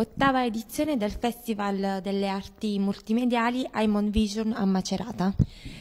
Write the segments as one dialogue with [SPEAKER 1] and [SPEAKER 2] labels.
[SPEAKER 1] ottava edizione del Festival delle Arti Multimediali Aimon Vision a Macerata.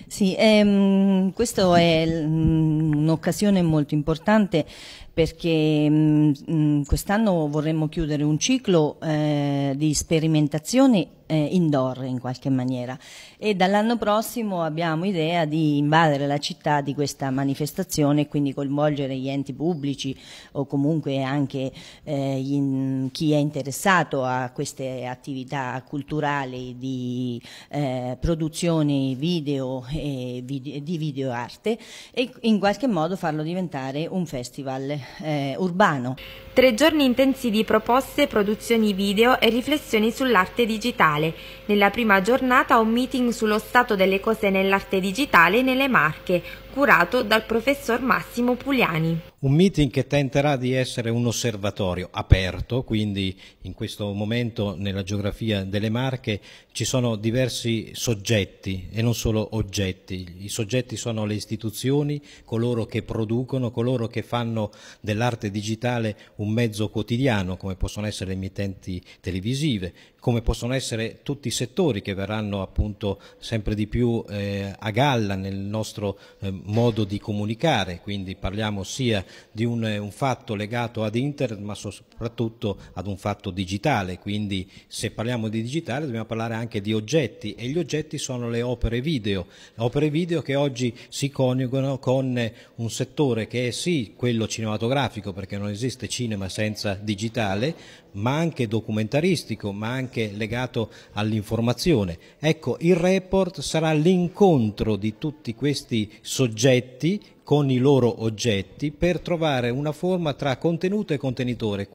[SPEAKER 2] Sì, ehm, questa è mm, un'occasione molto importante perché mm, mm, quest'anno vorremmo chiudere un ciclo eh, di sperimentazione eh, indoor in qualche maniera e dall'anno prossimo abbiamo idea di invadere la città di questa manifestazione e quindi coinvolgere gli enti pubblici o comunque anche eh, gli, chi è interessato a queste attività culturali di eh, produzioni video e di video arte e in qualche modo farlo diventare un festival eh, urbano. Tre giorni intensi di
[SPEAKER 1] proposte, produzioni video e riflessioni sull'arte digitale digitale. Nella prima giornata un meeting sullo stato delle cose nell'arte digitale e nelle Marche, curato dal professor Massimo Pugliani.
[SPEAKER 3] Un meeting che tenterà di essere un osservatorio aperto, quindi in questo momento nella geografia delle Marche ci sono diversi soggetti e non solo oggetti. I soggetti sono le istituzioni, coloro che producono, coloro che fanno dell'arte digitale un mezzo quotidiano, come possono essere le emittenti televisive, come possono essere tutti i settori che verranno appunto sempre di più eh, a galla nel nostro eh, modo di comunicare, quindi parliamo sia di un, un, fatto legato ad internet ma soprattutto ad un fatto digitale, quindi se parliamo di digitale dobbiamo parlare anche di oggetti e gli oggetti sono le opere video, opere video che oggi si coniugano con un settore che è sì quello cinematografico perché non esiste cinema senza digitale, ma anche documentaristico, ma anche legato all'informazione. Ecco, il report sarà l'incontro di tutti questi soggetti soggetti con i loro oggetti per trovare una forma tra contenuto e contenitore.